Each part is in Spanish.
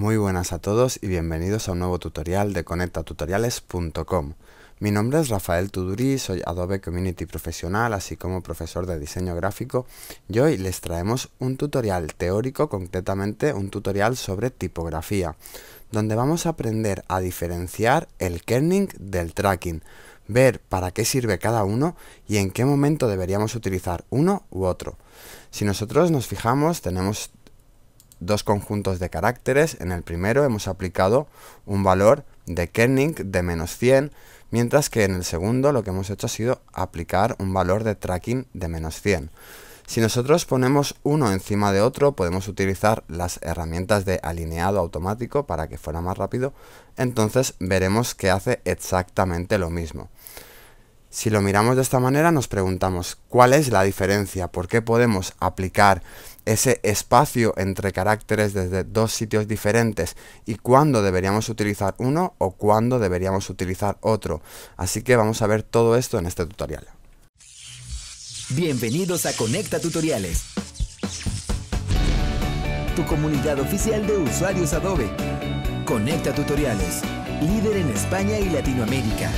Muy buenas a todos y bienvenidos a un nuevo tutorial de conectatutoriales.com. Mi nombre es Rafael Tudurí, soy Adobe Community Profesional, así como profesor de diseño gráfico, y hoy les traemos un tutorial teórico, concretamente un tutorial sobre tipografía, donde vamos a aprender a diferenciar el kerning del tracking, ver para qué sirve cada uno y en qué momento deberíamos utilizar uno u otro. Si nosotros nos fijamos, tenemos dos conjuntos de caracteres. En el primero hemos aplicado un valor de kerning de menos 100, mientras que en el segundo lo que hemos hecho ha sido aplicar un valor de tracking de menos 100. Si nosotros ponemos uno encima de otro, podemos utilizar las herramientas de alineado automático para que fuera más rápido, entonces veremos que hace exactamente lo mismo. Si lo miramos de esta manera, nos preguntamos cuál es la diferencia, por qué podemos aplicar ese espacio entre caracteres desde dos sitios diferentes y cuándo deberíamos utilizar uno o cuándo deberíamos utilizar otro. Así que vamos a ver todo esto en este tutorial. Bienvenidos a Conecta Tutoriales, tu comunidad oficial de usuarios Adobe. Conecta Tutoriales, líder en España y Latinoamérica.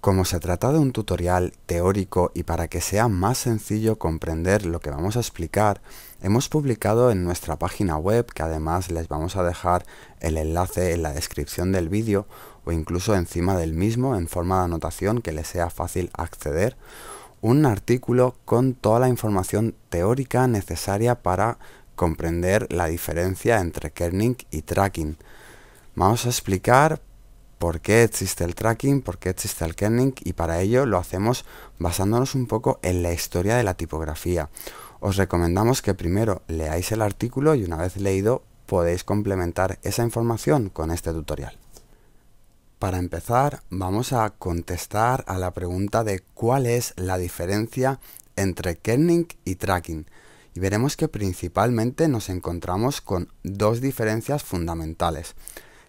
Como se trata de un tutorial teórico y para que sea más sencillo comprender lo que vamos a explicar, hemos publicado en nuestra página web, que además les vamos a dejar el enlace en la descripción del vídeo o incluso encima del mismo en forma de anotación que les sea fácil acceder, un artículo con toda la información teórica necesaria para comprender la diferencia entre kerning y tracking. Vamos a explicar por qué existe el tracking, por qué existe el kerning y para ello lo hacemos basándonos un poco en la historia de la tipografía. Os recomendamos que primero leáis el artículo y una vez leído podéis complementar esa información con este tutorial. Para empezar, vamos a contestar a la pregunta de cuál es la diferencia entre kerning y tracking. Y veremos que principalmente nos encontramos con dos diferencias fundamentales.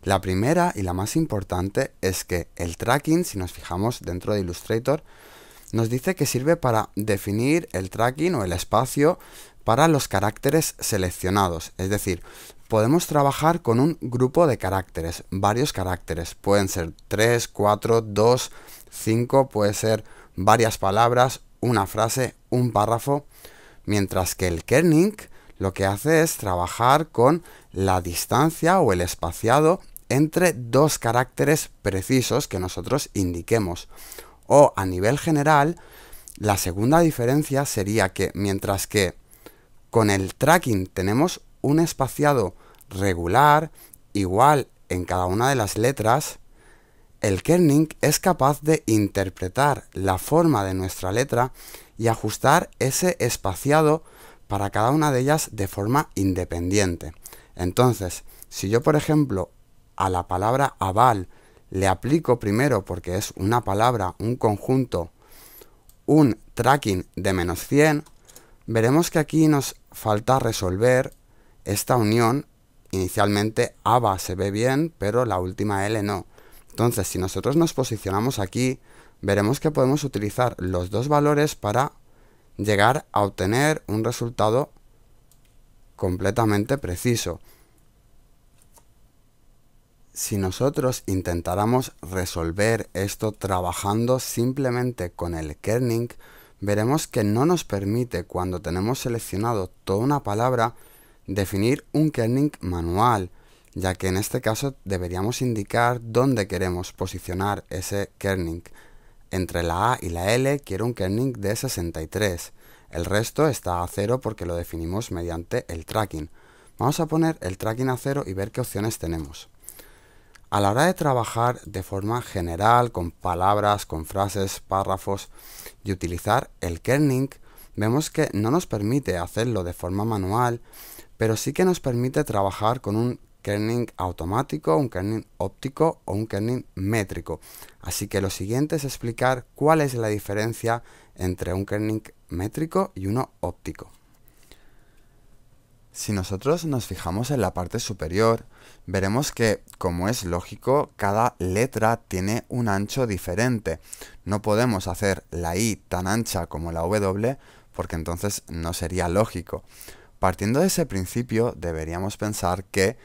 La primera y la más importante es que el tracking, si nos fijamos dentro de Illustrator, nos dice que sirve para definir el tracking o el espacio para los caracteres seleccionados. Es decir, podemos trabajar con un grupo de caracteres, varios caracteres. Pueden ser 3, 4, 2, 5, puede ser varias palabras, una frase, un párrafo. Mientras que el kerning lo que hace es trabajar con la distancia o el espaciado entre dos caracteres precisos que nosotros indiquemos. O a nivel general, la segunda diferencia sería que mientras que con el tracking tenemos un espaciado regular, igual en cada una de las letras, el kerning es capaz de interpretar la forma de nuestra letra y ajustar ese espaciado para cada una de ellas de forma independiente. Entonces, si yo, por ejemplo, a la palabra aval le aplico primero, porque es una palabra, un conjunto, un tracking de menos 100, veremos que aquí nos falta resolver esta unión. Inicialmente ABA se ve bien, pero la última L no. Entonces, si nosotros nos posicionamos aquí, veremos que podemos utilizar los dos valores para llegar a obtener un resultado completamente preciso. Si nosotros intentáramos resolver esto trabajando simplemente con el kerning, veremos que no nos permite cuando tenemos seleccionado toda una palabra definir un kerning manual, ya que en este caso deberíamos indicar dónde queremos posicionar ese kerning. Entre la A y la L quiero un kerning de 63. El resto está a cero porque lo definimos mediante el tracking. Vamos a poner el tracking a cero y ver qué opciones tenemos. A la hora de trabajar de forma general, con palabras, con frases, párrafos y utilizar el kerning, vemos que no nos permite hacerlo de forma manual, pero sí que nos permite trabajar con un kerning automático, un kerning óptico o un kerning métrico. Así que lo siguiente es explicar cuál es la diferencia entre un kerning métrico y uno óptico. Si nosotros nos fijamos en la parte superior, veremos que, como es lógico, cada letra tiene un ancho diferente. No podemos hacer la I tan ancha como la W porque entonces no sería lógico. Partiendo de ese principio, deberíamos pensar que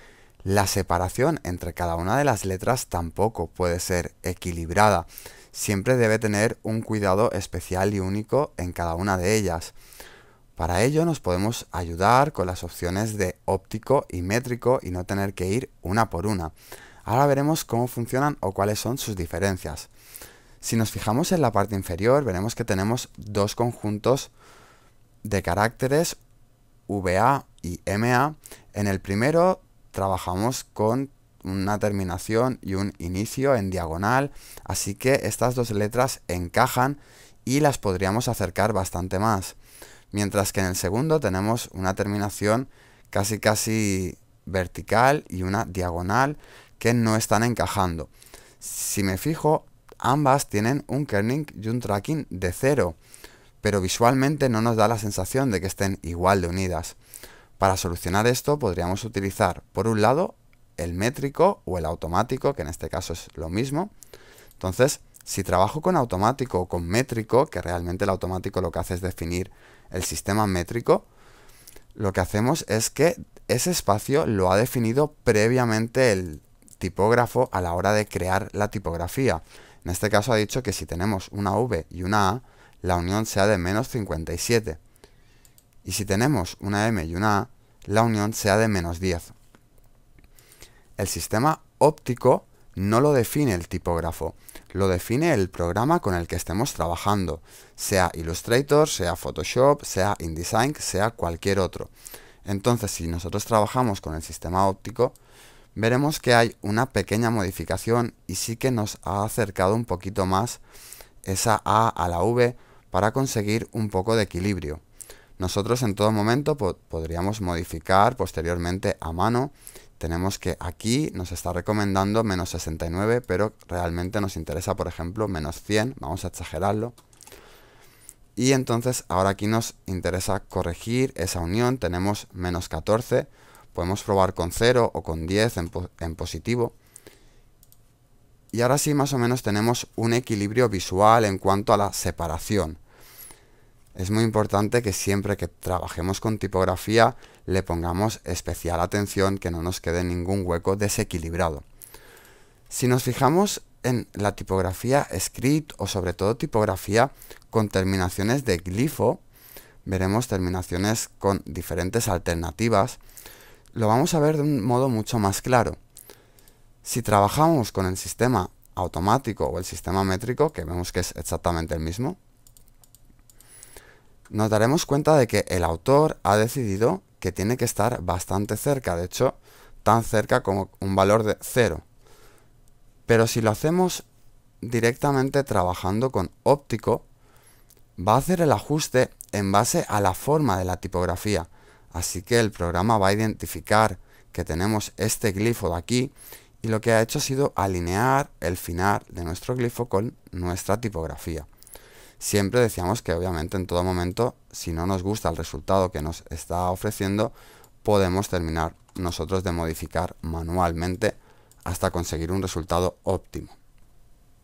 la separación entre cada una de las letras tampoco puede ser equilibrada. Siempre debe tener un cuidado especial y único en cada una de ellas. Para ello nos podemos ayudar con las opciones de óptico y métrico y no tener que ir una por una. Ahora veremos cómo funcionan o cuáles son sus diferencias. Si nos fijamos en la parte inferior veremos que tenemos dos conjuntos de caracteres VA y MA. En el primero trabajamos con una terminación y un inicio en diagonal, así que estas dos letras encajan y las podríamos acercar bastante más. Mientras que en el segundo tenemos una terminación casi casi vertical y una diagonal que no están encajando. Si me fijo, ambas tienen un kerning y un tracking de cero, pero visualmente no nos da la sensación de que estén igual de unidas. Para solucionar esto podríamos utilizar, por un lado, el métrico o el automático, que en este caso es lo mismo. Entonces, si trabajo con automático o con métrico, que realmente el automático lo que hace es definir el sistema métrico, lo que hacemos es que ese espacio lo ha definido previamente el tipógrafo a la hora de crear la tipografía. En este caso ha dicho que si tenemos una V y una A, la unión sea de menos 57 y si tenemos una m y una a, la unión sea de menos 10. El sistema óptico no lo define el tipógrafo, lo define el programa con el que estemos trabajando, sea Illustrator, sea Photoshop, sea InDesign, sea cualquier otro. Entonces, si nosotros trabajamos con el sistema óptico, veremos que hay una pequeña modificación y sí que nos ha acercado un poquito más esa A a la V para conseguir un poco de equilibrio. Nosotros en todo momento podríamos modificar posteriormente a mano. Tenemos que aquí nos está recomendando menos 69, pero realmente nos interesa, por ejemplo, menos 100. Vamos a exagerarlo. Y entonces ahora aquí nos interesa corregir esa unión. Tenemos menos 14. Podemos probar con 0 o con 10 en positivo. Y ahora sí más o menos tenemos un equilibrio visual en cuanto a la separación es muy importante que siempre que trabajemos con tipografía le pongamos especial atención, que no nos quede ningún hueco desequilibrado. Si nos fijamos en la tipografía script o sobre todo tipografía con terminaciones de glifo, veremos terminaciones con diferentes alternativas, lo vamos a ver de un modo mucho más claro. Si trabajamos con el sistema automático o el sistema métrico, que vemos que es exactamente el mismo, nos daremos cuenta de que el autor ha decidido que tiene que estar bastante cerca, de hecho, tan cerca como un valor de cero. Pero si lo hacemos directamente trabajando con óptico, va a hacer el ajuste en base a la forma de la tipografía. Así que el programa va a identificar que tenemos este glifo de aquí y lo que ha hecho ha sido alinear el final de nuestro glifo con nuestra tipografía siempre decíamos que obviamente en todo momento, si no nos gusta el resultado que nos está ofreciendo, podemos terminar nosotros de modificar manualmente hasta conseguir un resultado óptimo.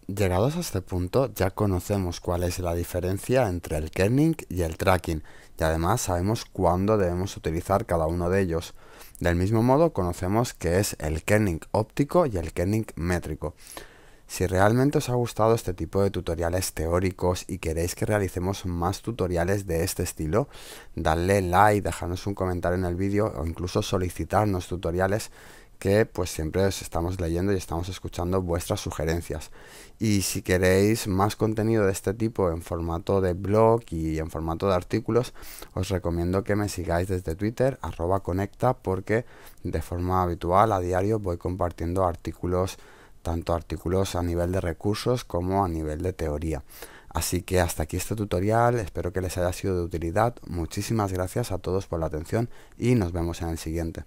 Llegados a este punto ya conocemos cuál es la diferencia entre el kerning y el tracking y además sabemos cuándo debemos utilizar cada uno de ellos. Del mismo modo conocemos que es el kerning óptico y el kerning métrico. Si realmente os ha gustado este tipo de tutoriales teóricos y queréis que realicemos más tutoriales de este estilo, dadle like, dejarnos un comentario en el vídeo o incluso solicitarnos tutoriales que pues siempre os estamos leyendo y estamos escuchando vuestras sugerencias. Y si queréis más contenido de este tipo en formato de blog y en formato de artículos, os recomiendo que me sigáis desde Twitter, arroba conecta, porque de forma habitual a diario voy compartiendo artículos tanto artículos a nivel de recursos como a nivel de teoría. Así que hasta aquí este tutorial, espero que les haya sido de utilidad, muchísimas gracias a todos por la atención y nos vemos en el siguiente.